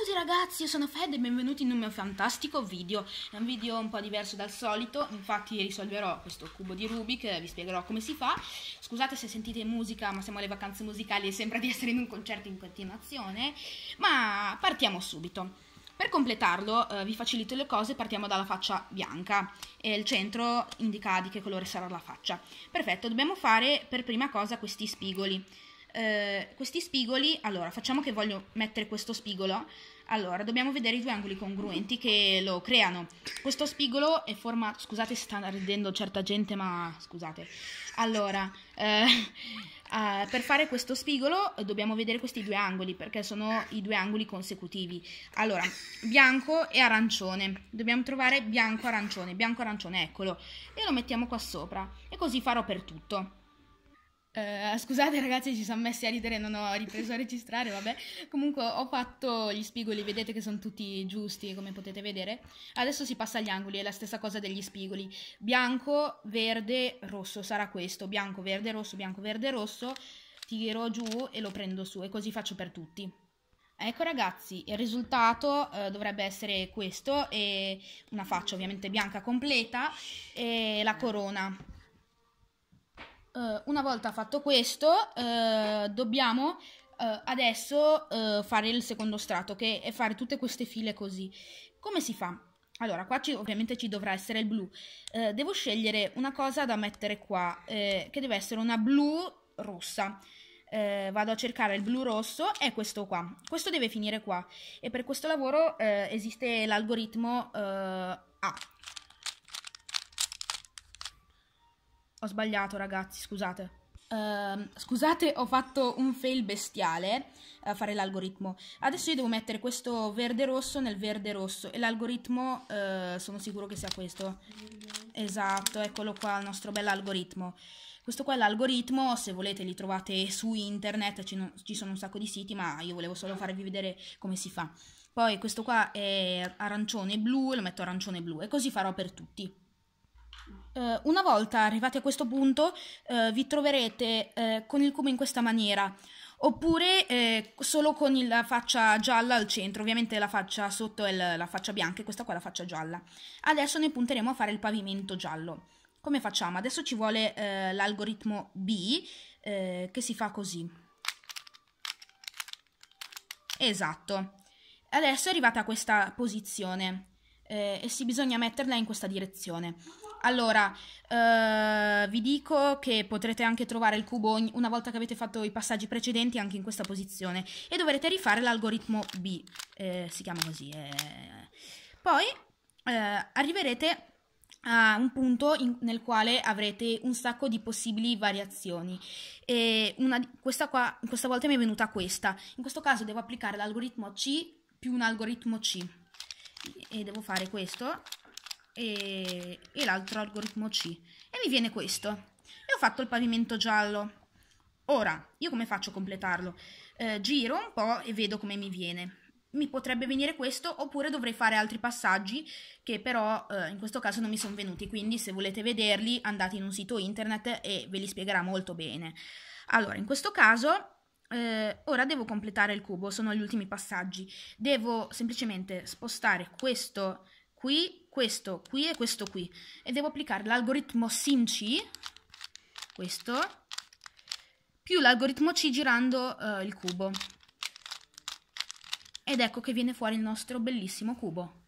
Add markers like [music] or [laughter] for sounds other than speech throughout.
tutti ragazzi, io sono Fed e benvenuti in un mio fantastico video È un video un po' diverso dal solito, infatti risolverò questo cubo di Rubik, vi spiegherò come si fa Scusate se sentite musica, ma siamo alle vacanze musicali e sembra di essere in un concerto in continuazione Ma partiamo subito Per completarlo, eh, vi facilito le cose, partiamo dalla faccia bianca E il centro indica di che colore sarà la faccia Perfetto, dobbiamo fare per prima cosa questi spigoli eh, questi spigoli, allora facciamo che voglio mettere questo spigolo, allora dobbiamo vedere i due angoli congruenti che lo creano. Questo spigolo è forma, scusate se sta ridendo certa gente ma scusate, allora eh, eh, [laughs] per fare questo spigolo dobbiamo vedere questi due angoli perché sono i due angoli consecutivi. Allora, bianco e arancione, dobbiamo trovare bianco-arancione, bianco-arancione, eccolo, e lo mettiamo qua sopra e così farò per tutto. Uh, scusate ragazzi, ci siamo messi a ridere, non ho ripreso a registrare, vabbè. Comunque ho fatto gli spigoli, vedete che sono tutti giusti come potete vedere. Adesso si passa agli angoli, è la stessa cosa degli spigoli. Bianco, verde, rosso, sarà questo. Bianco, verde, rosso, bianco, verde, rosso. Tiro giù e lo prendo su e così faccio per tutti. Ecco ragazzi, il risultato eh, dovrebbe essere questo, e una faccia ovviamente bianca completa e la corona eh, una volta fatto questo, eh, dobbiamo eh, adesso eh, fare il secondo strato, che è fare tutte queste file così. Come si fa? Allora, qua ci, ovviamente ci dovrà essere il blu. Eh, devo scegliere una cosa da mettere qua, eh, che deve essere una blu rossa. Eh, vado a cercare il blu rosso è questo qua questo deve finire qua e per questo lavoro eh, esiste l'algoritmo eh, A Ho sbagliato, ragazzi, scusate. Uh, scusate, ho fatto un fail bestiale a eh, fare l'algoritmo. Adesso io devo mettere questo verde rosso nel verde rosso e l'algoritmo uh, sono sicuro che sia questo. Esatto, eccolo qua il nostro bell'algoritmo. Questo qua è l'algoritmo, se volete li trovate su internet, ci, non, ci sono un sacco di siti, ma io volevo solo farvi vedere come si fa. Poi questo qua è arancione e blu, lo metto arancione e blu e così farò per tutti. Uh, una volta arrivati a questo punto uh, vi troverete uh, con il cubo in questa maniera oppure solo con la faccia gialla al centro, ovviamente la faccia sotto è la, faccia bianca e questa qua è la faccia gialla. Adesso noi punteremo a fare il pavimento giallo. Come facciamo? Adesso ci vuole l'algoritmo B che si fa così. Esatto. Adesso è arrivata a questa posizione eh, e sì, bisogna metterla in questa direzione. Allora, eh, vi dico che potrete anche trovare il cubo una volta che avete fatto i passaggi precedenti anche in questa posizione e dovrete rifare l'algoritmo B, eh, si chiama così. Eh. Poi eh, arriverete a un punto in, nel quale avrete un sacco di possibili variazioni. Una, questa, qua, questa volta mi è venuta questa. In questo caso devo applicare l'algoritmo C più un algoritmo C e devo fare questo e, e l'altro algoritmo C e mi viene questo e ho fatto il pavimento giallo ora io come faccio a completarlo? Eh, giro un po' e vedo come mi viene mi potrebbe venire questo oppure dovrei fare altri passaggi che però eh, in questo caso non mi sono venuti quindi se volete vederli andate in un sito internet e ve li spiegherà molto bene allora in questo caso eh, ora devo completare il cubo, sono gli ultimi passaggi. Devo semplicemente spostare questo qui, questo qui e questo qui. E devo applicare l'algoritmo SIMC, questo, più l'algoritmo C girando eh, il cubo. Ed ecco che viene fuori il nostro bellissimo cubo.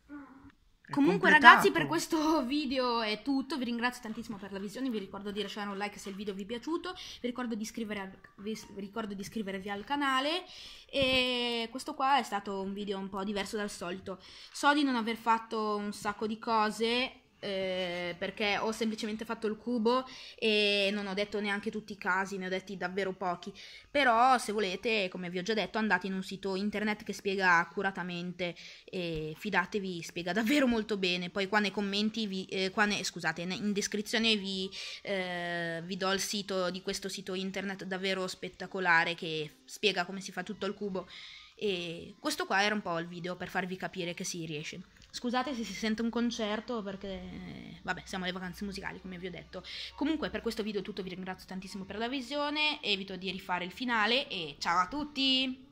Comunque completato. ragazzi per questo [laughs] video è tutto, vi ringrazio tantissimo per la visione, vi ricordo di lasciare un like se il video vi è piaciuto, vi ricordo di, al, vi ricordo di iscrivervi al canale e questo qua è stato un video un po' diverso dal solito, so di non aver fatto un sacco di cose eh, perché ho semplicemente fatto il cubo e non ho detto neanche tutti i casi, ne ho detti davvero pochi. Però se volete, come vi ho già detto, andate in un sito internet che spiega accuratamente e fidatevi, spiega [laughs] davvero molto bene. Poi qua nei commenti, vi, eh, qua ne, scusate, in descrizione vi, eh, vi do il sito di questo sito internet davvero spettacolare che spiega come si fa tutto il cubo. E questo qua era un po' il video per farvi capire che si riesce. Scusate se si sente un concerto perché, vabbè, siamo alle vacanze musicali come vi ho detto. Comunque per questo video è tutto, vi ringrazio tantissimo per la visione, evito di rifare il finale e ciao a tutti!